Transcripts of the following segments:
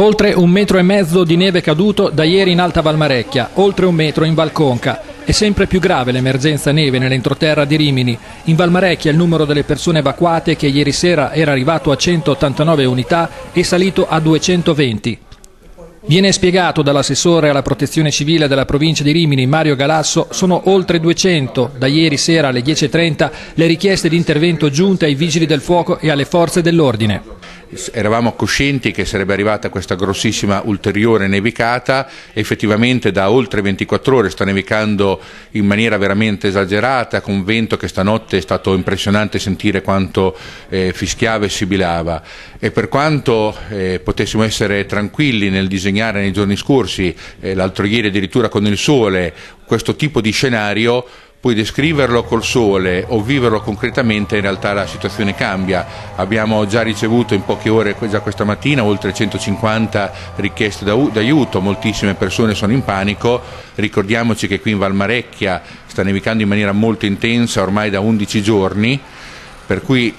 Oltre un metro e mezzo di neve caduto da ieri in Alta Valmarecchia, oltre un metro in Valconca. È sempre più grave l'emergenza neve nell'entroterra di Rimini. In Valmarecchia il numero delle persone evacuate, che ieri sera era arrivato a 189 unità, è salito a 220. Viene spiegato dall'assessore alla protezione civile della provincia di Rimini, Mario Galasso, sono oltre 200, da ieri sera alle 10.30, le richieste di intervento giunte ai vigili del fuoco e alle forze dell'ordine. Eravamo coscienti che sarebbe arrivata questa grossissima ulteriore nevicata, effettivamente da oltre 24 ore sta nevicando in maniera veramente esagerata, con vento che stanotte è stato impressionante sentire quanto eh, fischiava e sibilava. E per quanto eh, potessimo essere tranquilli nel disegnare nei giorni scorsi, eh, l'altro ieri addirittura con il sole, questo tipo di scenario, poi descriverlo col sole o viverlo concretamente in realtà la situazione cambia. Abbiamo già ricevuto in poche ore, già questa mattina, oltre 150 richieste d'aiuto, moltissime persone sono in panico. Ricordiamoci che qui in Valmarecchia sta nevicando in maniera molto intensa ormai da 11 giorni, per cui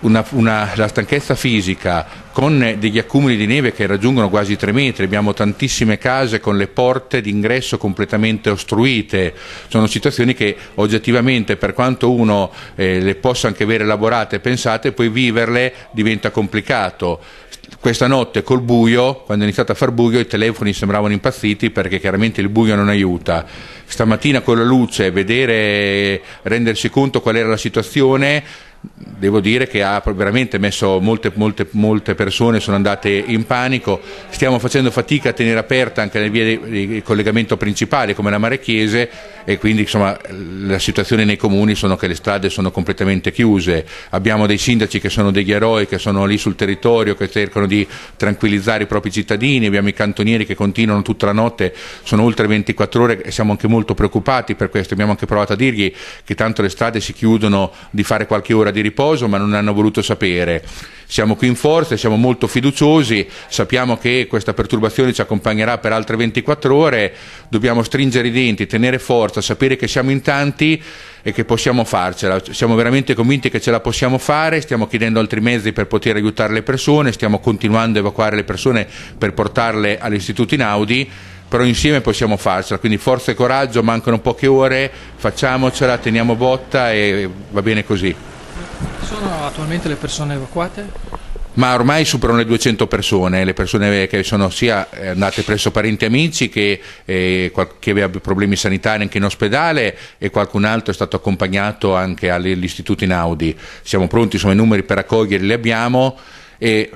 una, una, la stanchezza fisica con degli accumuli di neve che raggiungono quasi 3 metri, abbiamo tantissime case con le porte d'ingresso completamente ostruite, sono situazioni che oggettivamente per quanto uno eh, le possa anche avere elaborate e pensate, poi viverle diventa complicato questa notte col buio, quando è iniziato a far buio, i telefoni sembravano impazziti perché chiaramente il buio non aiuta. Stamattina con la luce, vedere, rendersi conto qual era la situazione, devo dire che ha veramente messo molte, molte, molte, persone sono andate in panico stiamo facendo fatica a tenere aperta anche le vie di collegamento principale come la Mare e quindi insomma, la situazione nei comuni sono che le strade sono completamente chiuse abbiamo dei sindaci che sono degli eroi che sono lì sul territorio che cercano di tranquillizzare i propri cittadini abbiamo i cantonieri che continuano tutta la notte sono oltre 24 ore e siamo anche molto preoccupati per questo abbiamo anche provato a dirgli che tanto le strade si chiudono di fare qualche ora un'ora di riposo, ma non hanno voluto sapere. Siamo qui in forza, siamo molto fiduciosi, sappiamo che questa perturbazione ci accompagnerà per altre 24 ore, dobbiamo stringere i denti, tenere forza, sapere che siamo in tanti e che possiamo farcela. Siamo veramente convinti che ce la possiamo fare, stiamo chiedendo altri mezzi per poter aiutare le persone, stiamo continuando a evacuare le persone per portarle all'istituto in Audi, però insieme possiamo farcela, quindi forza e coraggio, mancano poche ore, facciamocela, teniamo botta e va bene così sono attualmente le persone evacuate? Ma ormai superano le 200 persone, le persone che sono sia andate eh, presso parenti e amici che, eh, aveva problemi sanitari anche in ospedale e qualcun altro è stato accompagnato anche all'istituto in Audi. Siamo pronti, insomma, i numeri per accoglierli li abbiamo e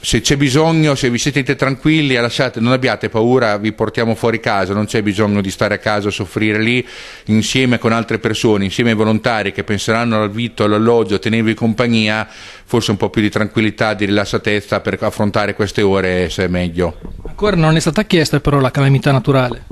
se c'è bisogno, se vi siete tranquilli, lasciate, non abbiate paura, vi portiamo fuori casa, non c'è bisogno di stare a casa a soffrire lì insieme con altre persone, insieme ai volontari che penseranno al vitto, all'alloggio, a tenervi compagnia, forse un po' più di tranquillità, di rilassatezza per affrontare queste ore se è meglio. Ancora non è stata chiesta però la calamità naturale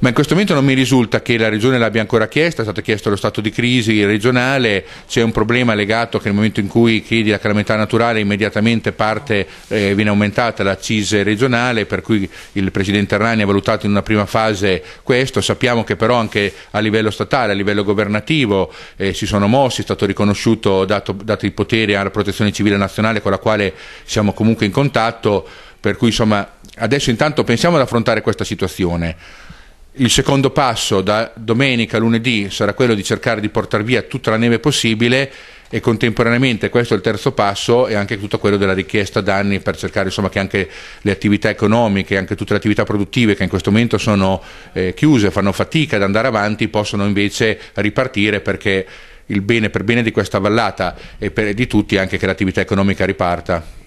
ma in questo momento non mi risulta che la Regione l'abbia ancora chiesta, è stato chiesto lo stato di crisi regionale, c'è un problema legato che nel momento in cui chiedi la calamità naturale immediatamente parte, eh, viene aumentata la l'accise regionale, per cui il Presidente Arnani ha valutato in una prima fase questo, sappiamo che però anche a livello statale, a livello governativo eh, si sono mossi, è stato riconosciuto, dato, dato i poteri alla protezione civile nazionale con la quale siamo comunque in contatto, per cui insomma adesso intanto pensiamo ad affrontare questa situazione. Il secondo passo da domenica a lunedì sarà quello di cercare di portare via tutta la neve possibile e contemporaneamente questo è il terzo passo e anche tutto quello della richiesta danni per cercare insomma, che anche le attività economiche, anche tutte le attività produttive che in questo momento sono eh, chiuse, fanno fatica ad andare avanti, possano invece ripartire perché il bene per bene di questa vallata e per, di tutti è anche che l'attività economica riparta.